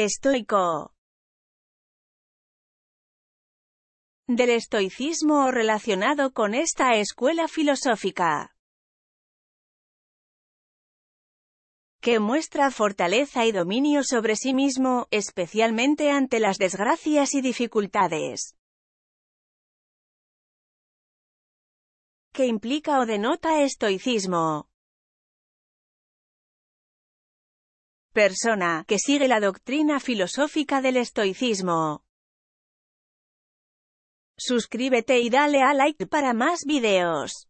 Estoico. Del estoicismo o relacionado con esta escuela filosófica. que muestra fortaleza y dominio sobre sí mismo, especialmente ante las desgracias y dificultades. que implica o denota estoicismo. persona que sigue la doctrina filosófica del estoicismo. Suscríbete y dale a like para más videos.